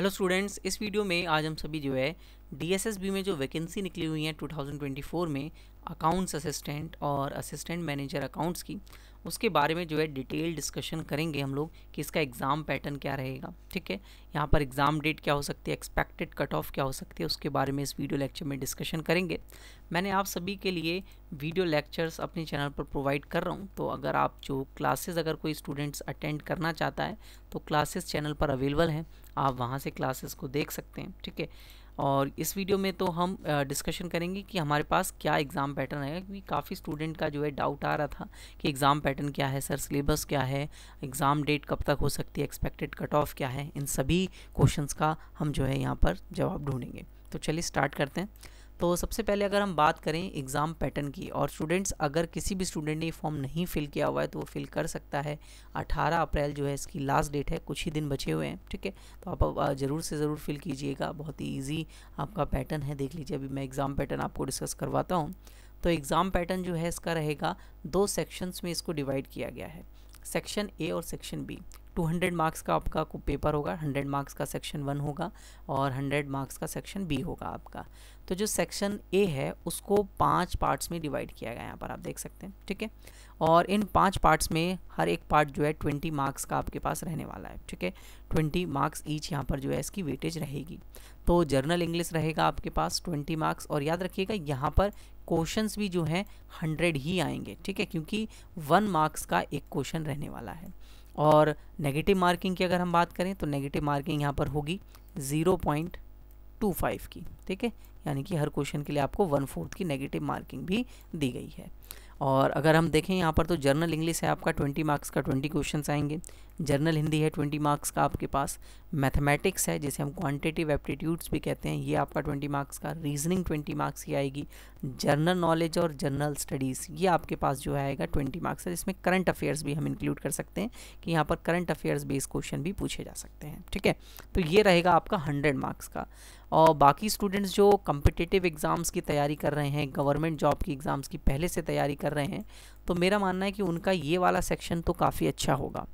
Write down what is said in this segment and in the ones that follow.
hello students इस video में आज हम सभी जो है डी में जो वैकेंसी निकली हुई है 2024 में अकाउंट्स असिस्टेंट और असिस्टेंट मैनेजर अकाउंट्स की उसके बारे में जो है डिटेल डिस्कशन करेंगे हम लोग कि इसका एग्ज़ाम पैटर्न क्या रहेगा ठीक है यहाँ पर एग्ज़ाम डेट क्या हो सकती है एक्सपेक्टेड कट ऑफ क्या हो सकती है उसके बारे में इस वीडियो लेक्चर में डिस्कशन करेंगे मैंने आप सभी के लिए वीडियो लेक्चर्स अपने चैनल पर प्रोवाइड कर रहा हूँ तो अगर आप जो क्लासेज अगर कोई स्टूडेंट्स अटेंड करना चाहता है तो क्लासेस चैनल पर अवेलेबल हैं आप वहाँ से क्लासेस को देख सकते हैं ठीक है और इस वीडियो में तो हम डिस्कशन करेंगे कि हमारे पास क्या एग्ज़ाम पैटर्न है क्योंकि काफ़ी स्टूडेंट का जो है डाउट आ रहा था कि एग्ज़ाम पैटर्न क्या है सर सिलेबस क्या है एग्ज़ाम डेट कब तक हो सकती है एक्सपेक्टेड कट ऑफ क्या है इन सभी क्वेश्चंस का हम जो है यहाँ पर जवाब ढूंढेंगे तो चलिए स्टार्ट करते हैं तो सबसे पहले अगर हम बात करें एग्ज़ाम पैटर्न की और स्टूडेंट्स अगर किसी भी स्टूडेंट ने ये फॉर्म नहीं फिल किया हुआ है तो वो फिल कर सकता है 18 अप्रैल जो है इसकी लास्ट डेट है कुछ ही दिन बचे हुए हैं ठीक है तो आप ज़रूर से ज़रूर फिल कीजिएगा बहुत ही ईजी आपका पैटर्न है देख लीजिए अभी मैं एग्ज़ाम पैटर्न आपको डिस्कस करवाता हूँ तो एग्ज़ाम पैटर्न जो है इसका रहेगा दो सेक्शंस में इसको डिवाइड किया गया है सेक्शन ए और सेक्शन बी 200 मार्क्स का आपका पेपर होगा 100 मार्क्स का सेक्शन वन होगा और 100 मार्क्स का सेक्शन बी होगा आपका तो जो सेक्शन ए है उसको पांच पार्ट्स में डिवाइड किया गया यहाँ पर आप देख सकते हैं ठीक है और इन पांच पार्ट्स में हर एक पार्ट जो है 20 मार्क्स का आपके पास रहने वाला है ठीक है 20 मार्क्स ईच यहाँ पर जो है इसकी वेटेज रहेगी तो जर्नल इंग्लिश रहेगा आपके पास ट्वेंटी मार्क्स और याद रखिएगा यहाँ पर क्वेश्चंस भी जो हैं हंड्रेड ही आएंगे ठीक है क्योंकि वन मार्क्स का एक क्वेश्चन रहने वाला है और नेगेटिव मार्किंग की अगर हम बात करें तो नेगेटिव मार्किंग यहाँ पर होगी ज़ीरो पॉइंट टू फाइव की ठीक है यानी कि हर क्वेश्चन के लिए आपको वन फोर्थ की नेगेटिव मार्किंग भी दी गई है और अगर हम देखें यहाँ पर तो जर्नल इंग्लिश है आपका ट्वेंटी मार्क्स का ट्वेंटी क्वेश्चन आएंगे जर्नल हिंदी है ट्वेंटी मार्क्स का आपके पास मैथमेटिक्स है जिसे हम क्वांटिटिव एप्टीट्यूड्स भी कहते हैं ये आपका ट्वेंटी मार्क्स का रीजनिंग ट्वेंटी मार्क्स की आएगी जर्नल नॉलेज और जर्नल स्टडीज़ ये आपके पास जो आएगा ट्वेंटी मार्क्स है जिसमें करंट अफेयर्स भी हम इंक्लूड कर सकते हैं कि यहाँ पर करंट अफेयर्स बेस्ड क्वेश्चन भी पूछे जा सकते हैं ठीक है तो ये रहेगा आपका हंड्रेड मार्क्स का और बाकी स्टूडेंट्स जो कम्पिटेटिव एग्ज़ाम्स की तैयारी कर रहे हैं गवर्नमेंट जॉब की एग्ज़ाम्स की पहले से तैयारी कर रहे हैं तो मेरा मानना है कि उनका ये वाला सेक्शन तो काफ़ी अच्छा होगा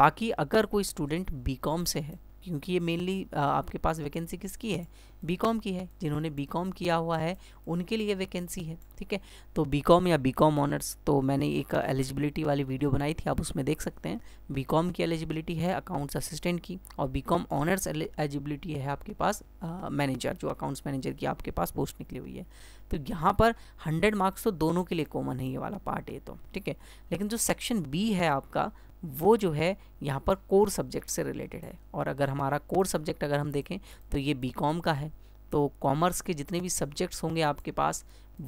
बाकी अगर कोई स्टूडेंट बी से है क्योंकि ये मेनली आपके पास वैकेंसी किसकी है बीकॉम की है जिन्होंने बीकॉम किया हुआ है उनके लिए वैकेंसी है ठीक है तो बीकॉम या बीकॉम ऑनर्स तो मैंने एक एलिजिबिलिटी वाली वीडियो बनाई थी आप उसमें देख सकते हैं बीकॉम की एलिजिबिलिटी है अकाउंट्स असिस्टेंट की और बीकॉम ऑनर्स एलिजिबिलिटी है आपके पास मैनेजर जो अकाउंट्स मैनेजर की आपके पास पोस्ट निकली हुई है तो यहाँ पर हंड्रेड मार्क्स तो दोनों के लिए कॉमन है ये वाला पार्ट ए तो ठीक है लेकिन जो सेक्शन बी है आपका वो जो है यहाँ पर कोर सब्जेक्ट से रिलेटेड है और अगर हमारा कोर सब्जेक्ट अगर हम देखें तो ये बी का है तो कॉमर्स के जितने भी सब्जेक्ट्स होंगे आपके पास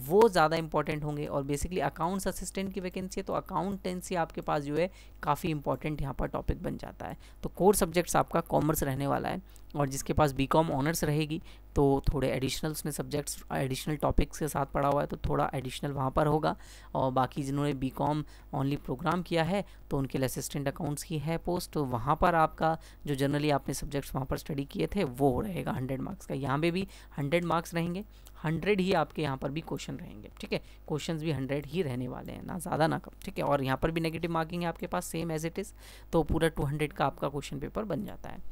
वो ज़्यादा इंपॉर्टेंट होंगे और बेसिकली अकाउंट्स असिस्टेंट की वैकेंसी है तो अकाउंटेंसी आपके पास जो है काफ़ी इंपॉर्टेंट यहाँ पर टॉपिक बन जाता है तो कोर सब्जेक्ट्स आपका कॉमर्स रहने वाला है और जिसके पास बी कॉम ऑनर्स रहेगी तो थोड़े एडिशनल उसने सब्जेक्ट्स एडिशनल टॉपिक्स के साथ पढ़ा हुआ है तो थोड़ा एडिशनल वहाँ पर होगा और बाकी जिन्होंने बी कॉम ऑनली प्रोग्राम किया है तो उनके लिए असिस्टेंट अकाउंट्स की है पोस्ट तो वहाँ पर आपका जो जनरली आपने सब्जेक्ट्स वहाँ पर स्टडी किए थे वो रहेगा हंड्रेड मार्क्स का यहाँ पर भी हंड्रेड मार्क्स रहेंगे हंड्रेड ही आपके यहाँ पर भी क्वेश्चन रहेंगे ठीक है क्वेश्चन भी हंड्रेड ही रहने वाले हैं ना ज़्यादा ना कम ठीक है और यहाँ पर भी नेगेटिव मार्किंग है आपके पास सेम एज इट इज़ तो पूरा टू हंड्रेड का आपका क्वेश्चन पेपर बन जाता है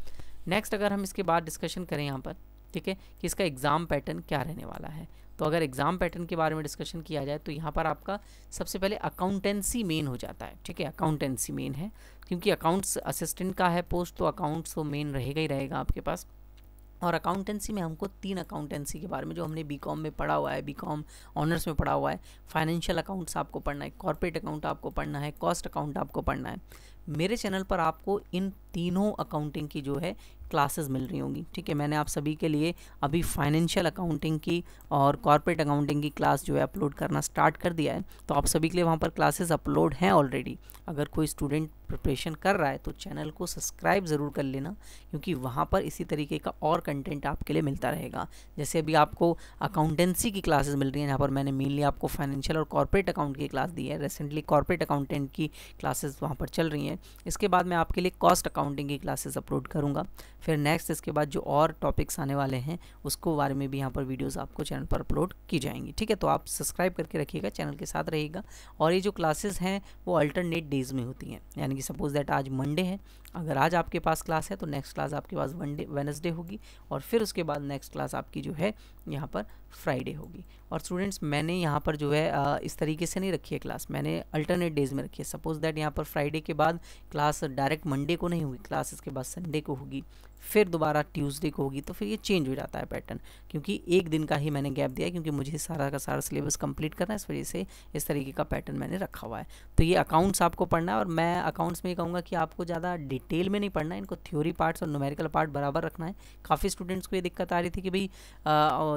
नेक्स्ट अगर हम इसके बाद डिस्कशन करें यहाँ पर ठीक है कि इसका एग्ज़ाम पैटर्न क्या रहने वाला है तो अगर एग्ज़ाम पैटर्न के बारे में डिस्कशन किया जाए तो यहाँ पर आपका सबसे पहले अकाउंटेंसी मेन हो जाता है ठीक है अकाउंटेंसी मेन है क्योंकि अकाउंट्स असिस्टेंट का है पोस्ट तो अकाउंट्स तो मेन रहेगा ही रहेगा आपके पास और अकाउंटेंसी में हमको तीन अकाउंटेंसी के बारे में जो हमने बी कॉम में पढ़ा हुआ है बी कॉम ऑनर्स में पढ़ा हुआ है फाइनेंशियल अकाउंट्स आपको पढ़ना है कॉर्पोरेट अकाउंट आपको पढ़ना है कॉस्ट अकाउंट आपको पढ़ना है मेरे चैनल पर आपको इन तीनों अकाउंटिंग की जो है क्लासेस मिल रही होंगी ठीक है मैंने आप सभी के लिए अभी फाइनेंशियल अकाउंटिंग की और कॉर्पोरेट अकाउंटिंग की क्लास जो है अपलोड करना स्टार्ट कर दिया है तो आप सभी के लिए वहाँ पर क्लासेस अपलोड हैं ऑलरेडी अगर कोई स्टूडेंट प्रिपरेशन कर रहा है तो चैनल को सब्सक्राइब ज़रूर कर लेना क्योंकि वहाँ पर इसी तरीके का और कंटेंट आपके लिए मिलता रहेगा जैसे अभी आपको अकाउंटेंसी की क्लासेज मिल रही हैं जहाँ पर मैंने मेनली आपको फाइनेंशियल और कॉरपोरेट अकाउंट की क्लास दी है रिसेंटली कॉरपोरेट अकाउंटेंट की क्लासेज वहाँ पर चल रही हैं हैं इसके बाद मैं आपके लिए कॉस्ट अकाउंटिंग की क्लासेस अपलोड करूँगा फिर नेक्स्ट इसके बाद जो और टॉपिक्स आने वाले हैं उसको बारे में भी यहाँ पर वीडियोज़ आपको चैनल पर अपलोड की जाएंगी ठीक है तो आप सब्सक्राइब करके रखिएगा चैनल के साथ रहिएगा और ये जो क्लासेस हैं वो अल्टरनेट डेज में होती हैं यानी कि सपोज दैट आज मंडे है अगर आज आपके पास क्लास है तो नेक्स्ट क्लास आपके पास वनडे वेनसडे होगी और फिर उसके बाद नेक्स्ट क्लास आपकी जो है यहाँ पर फ्राइडे होगी और स्टूडेंट्स मैंने यहाँ पर जो है इस तरीके से नहीं रखी है क्लास मैंने अल्टरनेट डेज में रखी है सपोज दैट यहाँ पर फ्राइडे के बाद क्लास डायरेक्ट मंडे को नहीं होगी क्लास इसके बाद संडे को होगी फिर दोबारा ट्यूसडे को होगी तो फिर ये चेंज हो जाता है पैटर्न क्योंकि एक दिन का ही मैंने गैप दिया क्योंकि मुझे सारा का सारा सिलेबस कंप्लीट करना है इस वजह से इस तरीके का पैटर्न मैंने रखा हुआ है तो ये अकाउंट्स आपको पढ़ना है और मैं अकाउंट्स में कहूँगा कि आपको ज़्यादा डिटेल में नहीं पढ़ना है इनको थ्योरी पार्ट्स और नुमेरिकल पार्ट बराबर रखना है काफ़ी स्टूडेंट्स को ये दिक्कत आ रही थी कि भाई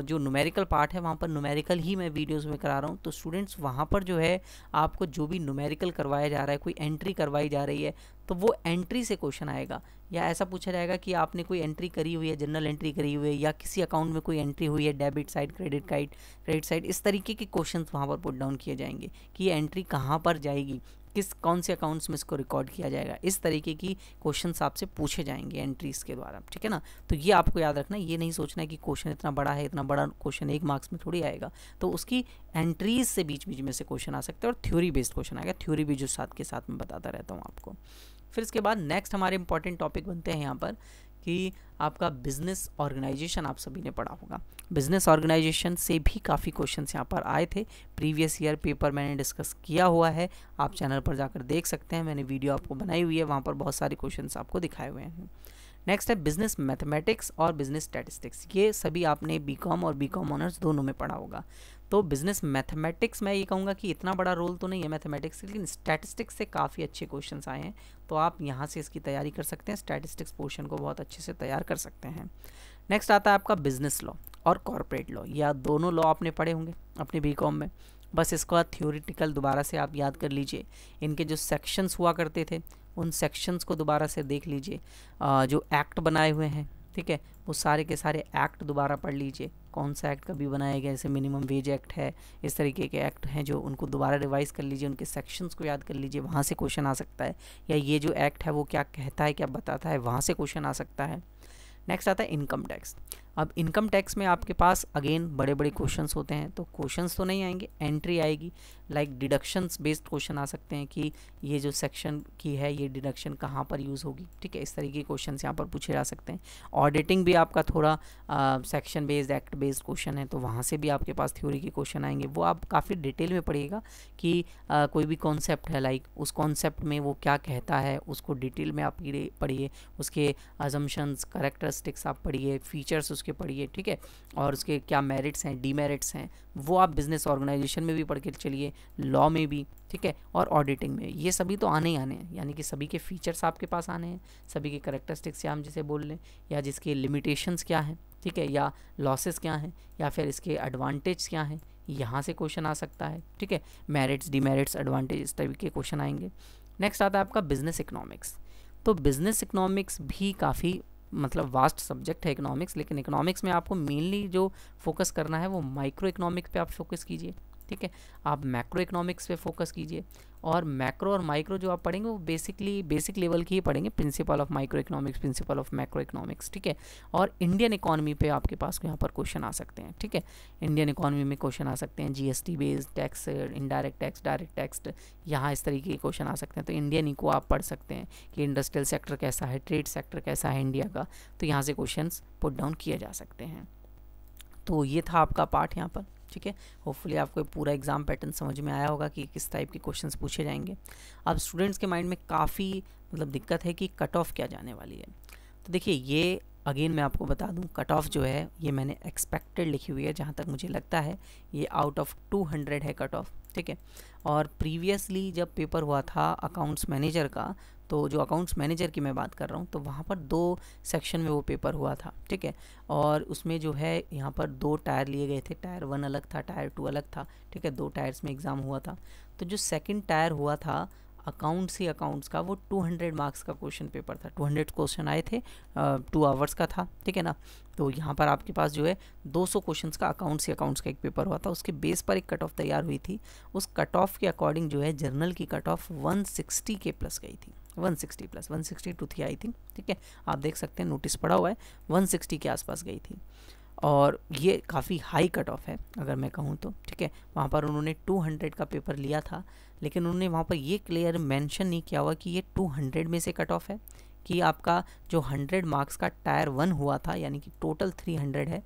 जो नुमेरिकल पार्ट है वहाँ पर नुमेरिकल ही मैं वीडियोज़ में करा रहा हूँ तो स्टूडेंट्स वहाँ पर जो है आपको जो भी नुमेरिकल करवाया जा रहा है कोई एंट्री करवाई जा रही है तो वो एंट्री से क्वेश्चन आएगा या ऐसा पूछा जाएगा कि आपने कोई एंट्री करी हुई है जनरल एंट्री करी हुई है या किसी अकाउंट में कोई एंट्री हुई है debit side credit card credit side इस तरीके के क्वेश्चन वहाँ पर पुट डाउन किए जाएंगे कि ये एंट्री कहाँ पर जाएगी किस कौन से अकाउंट्स में इसको रिकॉर्ड किया जाएगा इस तरीके की क्वेश्चन आपसे पूछे जाएंगे एंट्रीज के द्वारा ठीक है ना तो ये आपको याद रखना ये नहीं सोचना है कि क्वेश्चन इतना बड़ा है इतना बड़ा क्वेश्चन एक मार्क्स में थोड़ी आएगा तो उसकी एंट्रीज से बीच बीच में से क्वेश्चन आ सकते हैं और थ्योरी बेस्ड क्वेश्चन आएगा थ्योरी भी जो साथ के साथ मैं बताता रहता हूँ आपको फिर इसके बाद नेक्स्ट हमारे इंपॉर्टेंट टॉपिक बनते हैं यहाँ पर कि आपका बिजनेस ऑर्गेनाइजेशन आप सभी ने पढ़ा होगा बिजनेस ऑर्गेनाइजेशन से भी काफ़ी क्वेश्चन यहाँ पर आए थे प्रीवियस ईयर पेपर मैंने डिस्कस किया हुआ है आप चैनल पर जाकर देख सकते हैं मैंने वीडियो आपको बनाई हुई है वहाँ पर बहुत सारे क्वेश्चन आपको दिखाए हुए हैं नेक्स्ट है बिजनेस मैथमेटिक्स और बिजनेस स्टैटिस्टिक्स ये सभी आपने बी और बी ऑनर्स दोनों में पढ़ा होगा तो बिजनेस मैथमेटिक्स मैं ये कहूँगा कि इतना बड़ा रोल तो नहीं है मैथमेटिक्स लेकिन स्टैटिस्टिक्स से काफ़ी अच्छे क्वेश्चन आए हैं तो आप यहाँ से इसकी तैयारी कर सकते हैं स्टैटिस्टिक्स पोर्शन को बहुत अच्छे से तैयार कर सकते हैं नेक्स्ट आता है आपका बिजनेस लॉ और कॉरपोरेट लॉ या दोनों लॉ आपने पढ़े होंगे अपने बी में बस इसका थ्योरिटिकल दोबारा से आप याद कर लीजिए इनके जो सेक्शंस हुआ करते थे उन सेक्शंस को दोबारा से देख लीजिए जो एक्ट बनाए हुए हैं ठीक है वो सारे के सारे एक्ट दोबारा पढ़ लीजिए कौन सा एक्ट कभी बनाया गया जैसे मिनिमम वेज एक्ट है इस तरीके के एक्ट हैं जो उनको दोबारा रिवाइज़ कर लीजिए उनके सेक्शंस को याद कर लीजिए वहाँ से क्वेश्चन आ सकता है या ये जो एक्ट है वो क्या कहता है क्या बताता है वहाँ से क्वेश्चन आ सकता है नेक्स्ट आता है इनकम टैक्स अब इनकम टैक्स में आपके पास अगेन बड़े बड़े क्वेश्चन होते हैं तो क्वेश्चन तो नहीं आएंगे एंट्री आएगी लाइक डिडक्शंस बेस्ड क्वेश्चन आ सकते हैं कि ये जो सेक्शन की है ये डिडक्शन कहाँ पर यूज़ होगी ठीक है इस तरीके के क्वेश्चन यहाँ पर पूछे जा सकते हैं ऑडिटिंग भी आपका थोड़ा section based act based question है तो वहाँ से भी आपके पास थ्योरी के क्वेश्चन आएंगे वो आप काफ़ी डिटेल में पढ़िएगा कि आ, कोई भी कॉन्सेप्ट है लाइक उस कॉन्सेप्ट में वो क्या कहता है उसको डिटेल में आप पढ़िए उसके अजम्पन्स करेक्टरिस्टिक्स आप पढ़िए फीचर्स उसके पढ़िए ठीक है और उसके क्या मेरिट्स हैं डीमेरिट्स हैं वो आप बिज़नेस ऑर्गेनाइजेशन में भी पढ़ के चलिए लॉ में भी ठीक है और ऑडिटिंग में ये सभी तो आने ही आने हैं यानी कि सभी के फीचर्स आपके पास आने हैं सभी के करेक्टरिस्टिक्स या हम जिसे बोल लें या जिसके लिमिटेशंस क्या हैं ठीक है या लॉसेस क्या हैं या फिर इसके एडवांटेज क्या हैं यहाँ से क्वेश्चन आ सकता है ठीक है मेरिट्स डीमेरिट्स एडवांटेज इस टाइप के क्वेश्चन आएंगे नेक्स्ट आता है आपका बिजनेस इकनॉमिक्स तो बिजनेस इकनॉमिक्स भी काफ़ी मतलब वास्ट सब्जेक्ट है इकोनॉमिक्स लेकिन इकोनॉमिक्स में आपको मेनली जो फोकस करना है वो माइक्रो इकोनॉमिक पे आप फोकस कीजिए ठीक है आप मैक्रो इकोनॉमिक्स पे फोकस कीजिए और मैक्रो और माइक्रो जो आप पढ़ेंगे वो बेसिकली बेसिक लेवल की ही पढ़ेंगे principle of micro economics principle of macro economics ठीक है और इंडियन इकोनॉमी पे आपके पास यहाँ पर क्वेश्चन आ सकते हैं ठीक है इंडियन इकोनॉमी में क्वेश्चन आ सकते हैं GST based tax indirect tax direct tax यहाँ इस तरीके के क्वेश्चन आ सकते हैं तो इंडियन ही को आप पढ़ सकते हैं कि इंडस्ट्रियल सेक्टर कैसा है ट्रेड सेक्टर कैसा है इंडिया का तो यहाँ से क्वेश्चन पुट डाउन किए जा सकते हैं तो ये था आपका पार्ट यहाँ पर ठीक है होपफुली आपको पूरा एग्ज़ाम पैटर्न समझ में आया होगा कि किस टाइप के क्वेश्चंस पूछे जाएंगे अब स्टूडेंट्स के माइंड में काफ़ी मतलब दिक्कत है कि कट ऑफ क्या जाने वाली है तो देखिए ये अगेन मैं आपको बता दूं कट ऑफ जो है ये मैंने एक्सपेक्टेड लिखी हुई है जहाँ तक मुझे लगता है ये आउट ऑफ 200 है कट ऑफ ठीक है और प्रीवियसली जब पेपर हुआ था अकाउंट्स मैनेजर का तो जो अकाउंट्स मैनेजर की मैं बात कर रहा हूँ तो वहाँ पर दो सेक्शन में वो पेपर हुआ था ठीक है और उसमें जो है यहाँ पर दो टायर लिए गए थे टायर वन अलग था टायर टू अलग था ठीक है दो टायर्स में एग्ज़ाम हुआ था तो जो सेकेंड टायर हुआ था अकाउंट्स ही अकाउंट्स का वो 200 मार्क्स का क्वेश्चन पेपर था 200 क्वेश्चन आए थे टू आवर्स का था ठीक है ना तो यहाँ पर आपके पास जो है 200 क्वेश्चंस का अकाउंट्स ही अकाउंट्स का एक पेपर हुआ था उसके बेस पर एक कट ऑफ तैयार हुई थी उस कट ऑफ के अकॉर्डिंग जो है जर्नल की कट ऑफ 160 के प्लस गई थी 160 प्लस 162 थी आई थिंक ठीक है आप देख सकते हैं नोटिस पड़ा हुआ है 160 के आसपास गई थी और ये काफ़ी हाई कट ऑफ है अगर मैं कहूँ तो ठीक है वहाँ पर उन्होंने 200 का पेपर लिया था लेकिन उन्होंने वहाँ पर ये क्लियर मेंशन नहीं किया हुआ कि ये 200 में से कट ऑफ है कि आपका जो 100 मार्क्स का टायर वन हुआ था यानी कि टोटल 300 है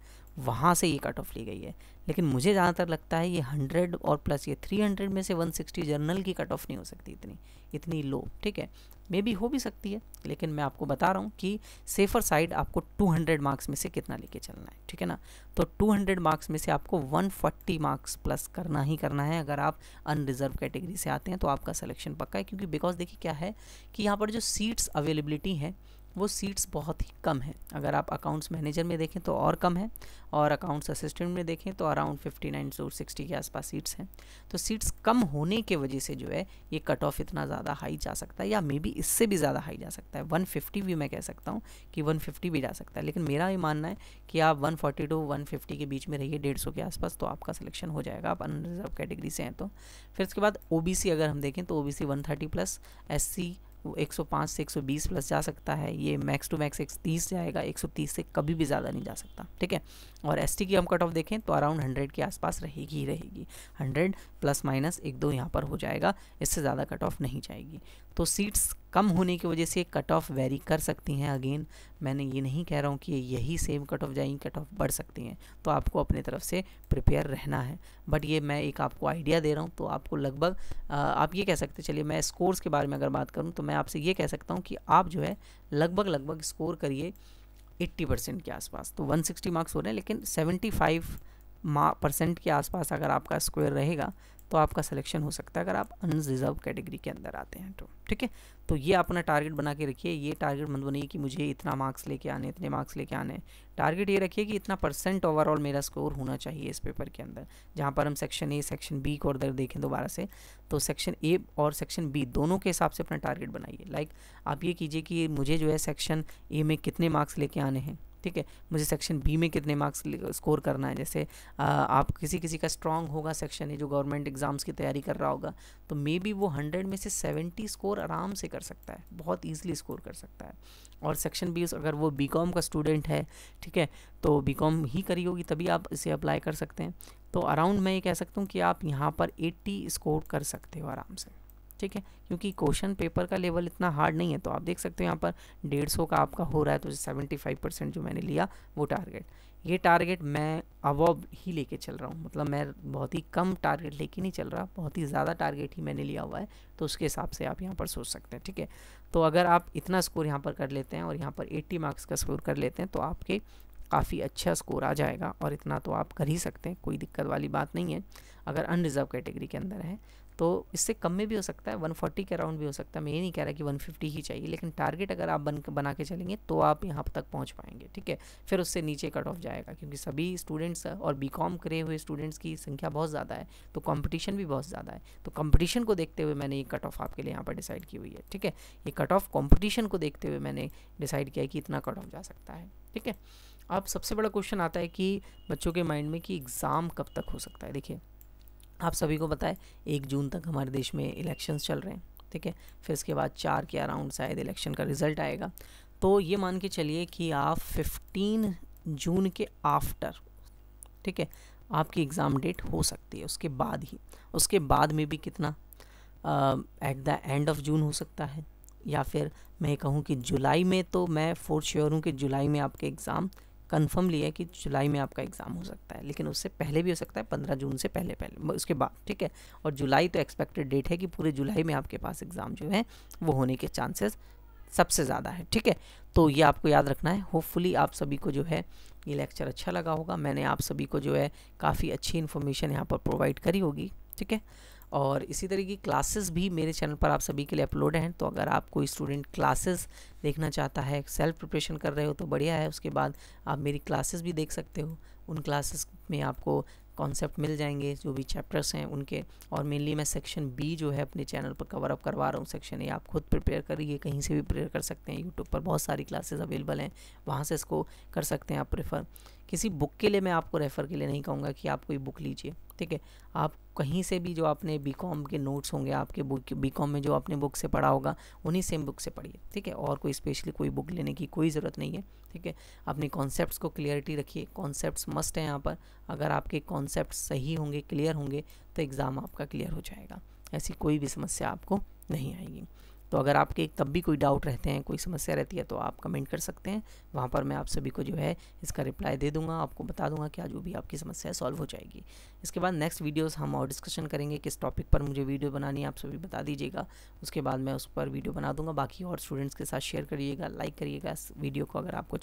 वहाँ से ये कट ऑफ ली गई है लेकिन मुझे ज़्यादातर लगता है ये 100 और प्लस ये 300 में से 160 जर्नल की कट ऑफ नहीं हो सकती इतनी इतनी लो ठीक है मे भी हो भी सकती है लेकिन मैं आपको बता रहा हूँ कि सेफर साइड आपको 200 मार्क्स में से कितना लेके चलना है ठीक है ना तो 200 मार्क्स में से आपको 140 मार्क्स प्लस करना ही करना है अगर आप अनरिजर्व कैटेगरी से आते हैं तो आपका सिलेक्शन पक्का है क्योंकि बिकॉज देखिए क्या है कि यहाँ पर जो सीट्स अवेलेबिलिटी है वो सीट्स बहुत ही कम है अगर आप अकाउंट्स मैनेजर में देखें तो और कम है और अकाउंट्स असिस्टेंट में देखें तो around fifty nine to sixty के आसपास सीट्स हैं तो सीट्स कम होने के वजह से जो है ये कट ऑफ इतना ज़्यादा हाई जा सकता है या मे बी इससे भी ज़्यादा हाई जा सकता है 150 भी मैं कह सकता हूँ कि 150 भी जा सकता है लेकिन मेरा ये मानना है कि आप 140 टू फिफ्टी के बीच में रहिए सौ के आसपास तो आपका सिलेक्शन हो जाएगा आप अनरिजर्व कैटेगरी से हैं तो फिर उसके बाद ओ अगर हम देखें तो ओ बी प्लस एस 105 से 120 प्लस जा सकता है ये मैक्स टू मैक्स 130 जाएगा 130 से कभी भी ज़्यादा नहीं जा सकता ठीक है और एस की हम कट ऑफ देखें तो अराउंड हंड्रेड के आसपास रहेगी ही रहेगी हंड्रेड प्लस माइनस एक दो यहाँ पर हो जाएगा इससे ज़्यादा कट ऑफ नहीं जाएगी तो सीट्स कम होने की वजह से कट ऑफ वेरी कर सकती हैं अगेन मैंने ये नहीं कह रहा हूँ कि यही सेम कट ऑफ जाएंगी कट ऑफ बढ़ सकती हैं तो आपको अपने तरफ से प्रिपेयर रहना है बट ये मैं एक आपको आइडिया दे रहा हूँ तो आपको लगभग आप ये कह सकते चलिए मैं स्कोर्स के बारे में अगर बात करूँ तो मैं आपसे ये कह सकता हूँ कि आप जो है लगभग लगभग स्कोर करिए एट्टी परसेंट के आसपास तो सिक्सटी मार्क्स हो रहे हैं लेकिन 75 परसेंट के आसपास अगर आपका स्क्वायर रहेगा तो आपका सिलेक्शन हो सकता है अगर आप अनरिजर्व कैटेगरी के अंदर आते हैं तो ठीक है तो ये अपना टारगेट बना के रखिए ये टारगेट मत बनाइए कि मुझे इतना मार्क्स लेके आने इतने मार्क्स लेके आने टारगेट ये रखिए कि इतना परसेंट ओवरऑल मेरा स्कोर होना चाहिए इस पेपर के अंदर जहाँ पर हम सेक्शन ए सेक्शन बी को अगर देखें दोबारा से तो सेक्शन ए और सेक्शन बी दोनों के हिसाब से अपना टारगेट बनाइए लाइक आप ये कीजिए कि मुझे जो है सेक्शन ए में कितने मार्क्स लेके आने हैं ठीक है मुझे सेक्शन बी में कितने मार्क्स स्कोर करना है जैसे आ, आप किसी किसी का स्ट्रांग होगा सेक्शन है जो गवर्नमेंट एग्जाम्स की तैयारी कर रहा होगा तो मे बी वो हंड्रेड में से सेवेंटी स्कोर आराम से कर सकता है बहुत ईजिली स्कोर कर सकता है और सेक्शन बी अगर वो बी का स्टूडेंट है ठीक है तो बी ही करी होगी तभी आप इसे अप्लाई कर सकते हैं तो अराउंड मैं ये कह सकता हूँ कि आप यहाँ पर 80 स्कोर कर सकते हो आराम से ठीक है क्योंकि क्वेश्चन पेपर का लेवल इतना हार्ड नहीं है तो आप देख सकते हो यहाँ पर डेढ़ सौ का आपका हो रहा है तो सेवेंटी फाइव परसेंट जो मैंने लिया वो टारगेट ये टारगेट मैं अवॉब ही लेके चल रहा हूँ मतलब मैं बहुत ही कम टारगेट लेके नहीं चल रहा बहुत ही ज़्यादा टारगेट ही मैंने लिया हुआ है तो उसके हिसाब से आप यहाँ पर सोच सकते हैं ठीक है तो अगर आप इतना स्कोर यहाँ पर कर लेते हैं और यहाँ पर 80 मार्क्स का स्कोर कर लेते हैं तो आपके काफ़ी अच्छा स्कोर आ जाएगा और इतना तो आप कर ही सकते हैं कोई दिक्कत वाली बात नहीं है अगर अनरिजर्व कैटेगरी के अंदर है तो इससे कम में भी हो सकता है 140 के अराउंड भी हो सकता है मैं ये नहीं कह रहा कि 150 ही चाहिए लेकिन टारगेट अगर आप बन बना के चलेंगे तो आप यहाँ तक पहुँच पाएंगे ठीक है फिर उससे नीचे कट ऑफ जाएगा क्योंकि सभी स्टूडेंट्स और बी कॉम करे हुए स्टूडेंट्स की संख्या बहुत ज़्यादा है तो कॉम्पिटिशन भी बहुत ज़्यादा है तो कॉम्पिटिशन को देखते हुए मैंने ये कट ऑफ आपके लिए यहाँ पर डिसाइड की हुई है ठीक है ये कट ऑफ कॉम्पिटिशन को देखते हुए मैंने डिसाइड किया है कि इतना कट ऑफ जा सकता है ठीक है अब सबसे बड़ा क्वेश्चन आता है कि बच्चों के माइंड में कि एग्ज़ाम कब तक हो सकता है देखिए आप सभी को पता है एक जून तक हमारे देश में इलेक्शंस चल रहे हैं ठीक है फिर इसके बाद चार के अराउंड शायद इलेक्शन का रिजल्ट आएगा तो ये मान के चलिए कि आप 15 जून के आफ्टर ठीक है आपकी एग्ज़ाम डेट हो सकती है उसके बाद ही उसके बाद में भी कितना at the end of June हो सकता है या फिर मैं कहूँ कि जुलाई में तो मैं फोर्थ श्योर हूँ कि जुलाई में आपके एग्ज़ाम कंफर्म लिया है कि जुलाई में आपका एग्ज़ाम हो सकता है लेकिन उससे पहले भी हो सकता है पंद्रह जून से पहले पहले उसके बाद ठीक है और जुलाई तो एक्सपेक्टेड डेट है कि पूरे जुलाई में आपके पास एग्ज़ाम जो है वो होने के चांसेस सबसे ज़्यादा है ठीक है तो ये आपको याद रखना है होपफुली आप सभी को जो है ये लेक्चर अच्छा लगा होगा मैंने आप सभी को जो है काफ़ी अच्छी इन्फॉर्मेशन यहाँ पर प्रोवाइड करी होगी ठीक है और इसी तरह की क्लासेस भी मेरे चैनल पर आप सभी के लिए अपलोड हैं तो अगर आप कोई स्टूडेंट क्लासेस देखना चाहता है सेल्फ प्रिपरेशन कर रहे हो तो बढ़िया है उसके बाद आप मेरी क्लासेस भी देख सकते हो उन क्लासेस में आपको कॉन्सेप्ट मिल जाएंगे जो भी चैप्टर्स हैं उनके और मेनली मैं सेक्शन बी जो है अपने चैनल पर कवर अप करवा रहा हूँ सेक्शन ए आप खुद प्रिपेयर करिए कहीं से भी प्रिपेयर कर सकते हैं यूट्यूब पर बहुत सारी क्लासेस अवेलेबल हैं वहाँ से इसको कर सकते हैं आप प्रेफर किसी बुक के लिए मैं आपको रेफ़र के लिए नहीं कहूँगा कि आप कोई बुक लीजिए ठीक है आप कहीं से भी जो आपने बी के नोट्स होंगे आपके बुक बी में जो आपने बुक से पढ़ा होगा उन्हीं सेम बुक से पढ़िए ठीक है और कोई स्पेशली कोई बुक लेने की कोई ज़रूरत नहीं है ठीक है अपने कॉन्सेप्ट्स को क्लियरिटी रखिए कॉन्सेप्ट्स मस्ट हैं यहाँ पर अगर आपके कॉन्सेप्ट सही होंगे क्लियर होंगे तो एग्ज़ाम आपका क्लियर हो जाएगा ऐसी कोई भी समस्या आपको नहीं आएगी तो अगर आपके तब भी कोई डाउट रहते हैं कोई समस्या रहती है तो आप कमेंट कर सकते हैं वहाँ पर मैं आप सभी को जो है इसका रिप्लाई दे दूँगा आपको बता दूँगा कि आज वो भी आपकी समस्या सॉल्व हो जाएगी इसके बाद नेक्स्ट वीडियोस हम और डिस्कशन करेंगे किस टॉपिक पर मुझे वीडियो बनानी है आप सभी बता दीजिएगा उसके बाद मैं उस पर वीडियो बना दूँगा बाकी और स्टूडेंट्स के साथ शेयर करिएगा लाइक करिएगा इस वीडियो को अगर आपको